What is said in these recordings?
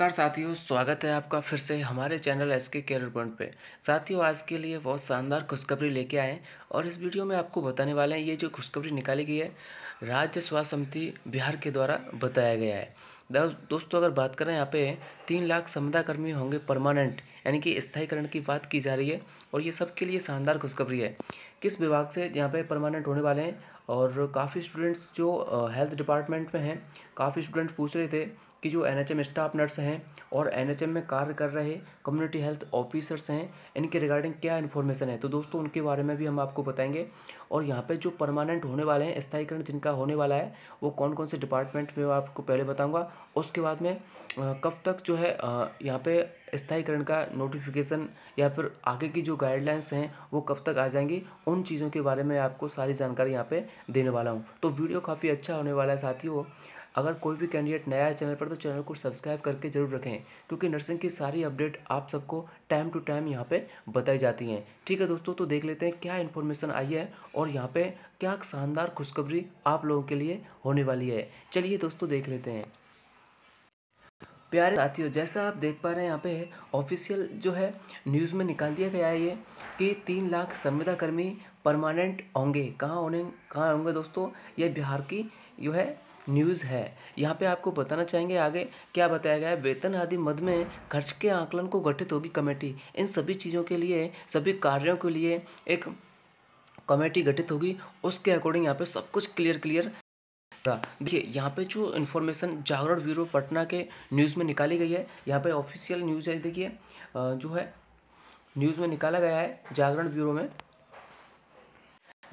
नमस्कार साथियों स्वागत है आपका फिर से हमारे channel S K care point पे साथियों आज के लिए बहुत शानदार खुशखबरी लेके आए हैं और इस वीडियो में आपको बताने वाले हैं ये जो खुशखबरी निकाली गई है राज्य स्वास्थ्य समिति बिहार के द्वारा बताया गया है दोस्तों अगर बात करें यहाँ पे तीन लाख संविदा कर्मी होंगे परमानेंट यानी कि स्थायीकरण की बात की जा रही है और ये सबके लिए शानदार खुशखबरी है किस विभाग से यहाँ पे परमानेंट होने वाले हैं और काफ़ी स्टूडेंट्स जो हेल्थ डिपार्टमेंट में हैं काफ़ी स्टूडेंट्स पूछ रहे थे कि जो एन स्टाफ नर्स हैं और एन में कार्य कर रहे कम्युनिटी हेल्थ ऑफिसर्स हैं इनके रिगार्डिंग क्या इन्फॉर्मेशन है तो दोस्तों उनके बारे में भी हम आपको बताएंगे और यहाँ पे जो परमानेंट होने वाले हैं स्थायीकरण जिनका होने वाला है वो कौन कौन से डिपार्टमेंट में आपको पहले बताऊँगा उसके बाद में कब तक जो है यहाँ पर स्थायीकरण का नोटिफिकेशन या फिर आगे की जो गाइडलाइंस हैं वो कब तक आ जाएंगी उन चीज़ों के बारे में आपको सारी जानकारी यहाँ पर देने वाला हूँ तो वीडियो काफ़ी अच्छा होने वाला है साथियों अगर कोई भी कैंडिडेट नया है चैनल पर तो चैनल को सब्सक्राइब करके ज़रूर रखें क्योंकि नर्सिंग की सारी अपडेट आप सबको टाइम टू टाइम यहाँ पे बताई जाती हैं ठीक है दोस्तों तो देख लेते हैं क्या इन्फॉर्मेशन आई है और यहाँ पर क्या शानदार खुशखबरी आप लोगों के लिए होने वाली है चलिए दोस्तों देख लेते हैं प्यारे साथियों जैसा आप देख पा रहे हैं यहाँ पे ऑफिशियल जो है न्यूज़ में निकाल दिया गया है ये कि तीन लाख संविदाकर्मी परमानेंट होंगे कहाँ होने कहाँ होंगे दोस्तों ये बिहार की जो है न्यूज़ है यहाँ पे आपको बताना चाहेंगे आगे क्या बताया गया है वेतन आदि मद में खर्च के आंकलन को गठित होगी कमेटी इन सभी चीज़ों के लिए सभी कार्यों के लिए एक कमेटी गठित होगी उसके अकॉर्डिंग यहाँ पे सब कुछ क्लियर क्लियर देखिए यहाँ पे जो इन्फॉर्मेशन जागरण ब्यूरो पटना के न्यूज़ में निकाली गई है यहाँ पे ऑफिशियल न्यूज़ है देखिए जो है न्यूज़ में निकाला गया है जागरण ब्यूरो में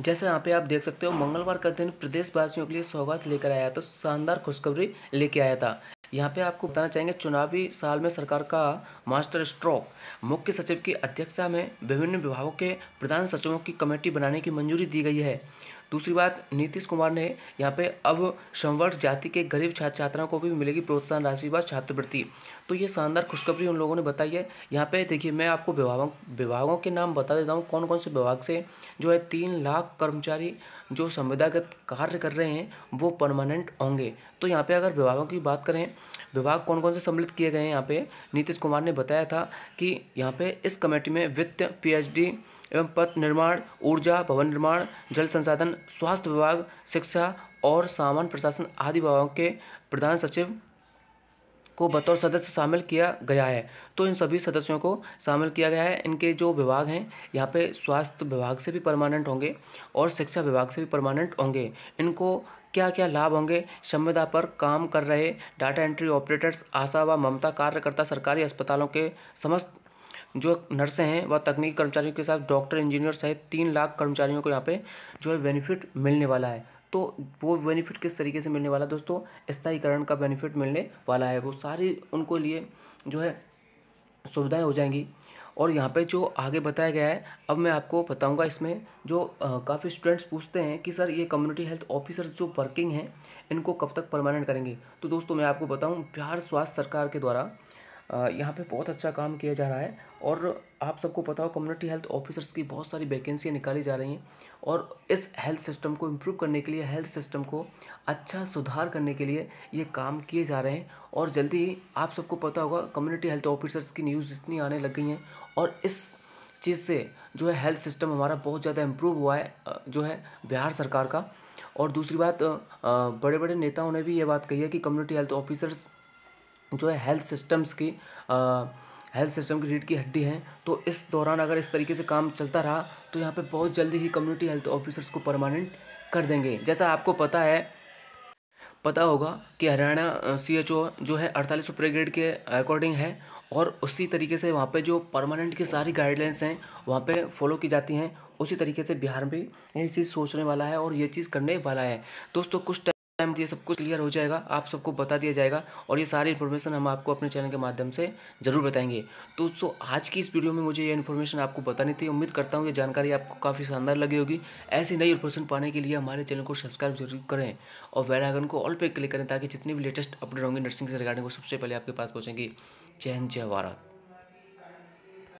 जैसे यहाँ पे आप देख सकते हो मंगलवार का दिन प्रदेशवासियों के लिए सौगात लेकर आया तो शानदार खुशखबरी लेके आया था यहाँ पे आपको बताना चाहेंगे चुनावी साल में सरकार का मास्टर स्ट्रोक मुख्य सचिव की अध्यक्षता में विभिन्न विभागों के प्रधान सचिवों की कमेटी बनाने की मंजूरी दी गई है दूसरी बात नीतीश कुमार ने यहाँ पे अब संवर्ग जाति के गरीब छात्र छात्राओं को भी मिलेगी प्रोत्साहन राशि व छात्रवृत्ति तो ये शानदार खुशखबरी उन लोगों ने बताई है यहाँ पे देखिए मैं आपको विभागों विभागों के नाम बता देता हूँ कौन कौन से विभाग से जो है तीन लाख कर्मचारी जो संविदागत कार्य कर रहे हैं वो परमानेंट होंगे तो यहाँ पे अगर विभागों की बात करें विभाग कौन कौन से सम्मिलित किए गए हैं यहाँ पे नीतीश कुमार ने बताया था कि यहाँ पे इस कमेटी में वित्त पीएचडी एवं पथ निर्माण ऊर्जा भवन निर्माण जल संसाधन स्वास्थ्य विभाग शिक्षा और सामान्य प्रशासन आदि विभागों के प्रधान सचिव को बतौर सदस्य शामिल किया गया है तो इन सभी सदस्यों को शामिल किया गया है इनके जो विभाग हैं यहाँ पे स्वास्थ्य विभाग से भी परमानेंट होंगे और शिक्षा विभाग से भी परमानेंट होंगे इनको क्या क्या लाभ होंगे संविदा पर काम कर रहे डाटा एंट्री ऑपरेटर्स आशा व ममता कार्यकर्ता सरकारी अस्पतालों के समस्त जो नर्सें हैं वह तकनीकी कर्मचारियों के साथ डॉक्टर इंजीनियर सहित तीन लाख कर्मचारियों को यहाँ पे जो है बेनिफिट मिलने वाला है तो वो बेनिफिट किस तरीके से मिलने वाला है दोस्तों स्थायीकरण का बेनिफिट मिलने वाला है वो सारी उनको लिए जो है सुविधाएँ हो जाएंगी और यहाँ पे जो आगे बताया गया है अब मैं आपको बताऊँगा इसमें जो काफ़ी स्टूडेंट्स पूछते हैं कि सर ये कम्युनिटी हेल्थ ऑफिसर जो वर्किंग हैं इनको कब तक परमानेंट करेंगे तो दोस्तों मैं आपको बताऊँ बिहार स्वास्थ्य सरकार के द्वारा यहाँ पे बहुत अच्छा काम किया जा रहा है और आप सबको पता हो कम्युनिटी हेल्थ ऑफिसर्स की बहुत सारी वैकेंसियाँ निकाली जा रही हैं और इस हेल्थ सिस्टम को इम्प्रूव करने के लिए हेल्थ सिस्टम को अच्छा सुधार करने के लिए ये काम किए जा रहे हैं और जल्दी ही आप सबको पता होगा कम्युनिटी हेल्थ ऑफिसर्स की न्यूज़ इतनी आने लग गई हैं और इस चीज़ से जो है हेल्थ सिस्टम हमारा बहुत ज़्यादा इम्प्रूव हुआ है जो है बिहार सरकार का और दूसरी बात बड़े बड़े नेताओं ने भी ये बात कही है कि कम्युनिटी हेल्थ ऑफिसर्स जो है हेल्थ सिस्टम्स की आ, हेल्थ सिस्टम की रीढ़ की हड्डी है तो इस दौरान अगर इस तरीके से काम चलता रहा तो यहाँ पे बहुत जल्दी ही कम्युनिटी हेल्थ ऑफिसर्स को परमानेंट कर देंगे जैसा आपको पता है पता होगा कि हरियाणा सी एच ओ जो है अड़तालीस सौ ग्रेड के अकॉर्डिंग है और उसी तरीके से वहाँ पे जो परमानेंट की सारी गाइडलाइंस हैं वहाँ पे फॉलो की जाती हैं उसी तरीके से बिहार में यही चीज़ सोचने वाला है और ये चीज़ करने वाला है दोस्तों कुछ टाइम दिए सब कुछ क्लियर हो जाएगा आप सबको बता दिया जाएगा और ये सारी इन्फॉर्मेशन हम आपको अपने चैनल के माध्यम से जरूर बताएंगे तो सो आज की इस वीडियो में मुझे ये इन्फॉर्मेशन आपको बतानी थी उम्मीद करता हूँ ये जानकारी आपको काफ़ी शानदार लगी होगी ऐसी नई इन्फॉर्मेशन पाने के लिए हमारे चैनल को सब्सक्राइब जरूर करें और बेल को ऑल पे क्लिक करें ताकि जितनी भी लेटेस्ट अपडेट होंगे नर्सिंग से रिगार्डिंग वो सबसे पहले आपके पास पहुँचेंगे जय हिंद जय भारत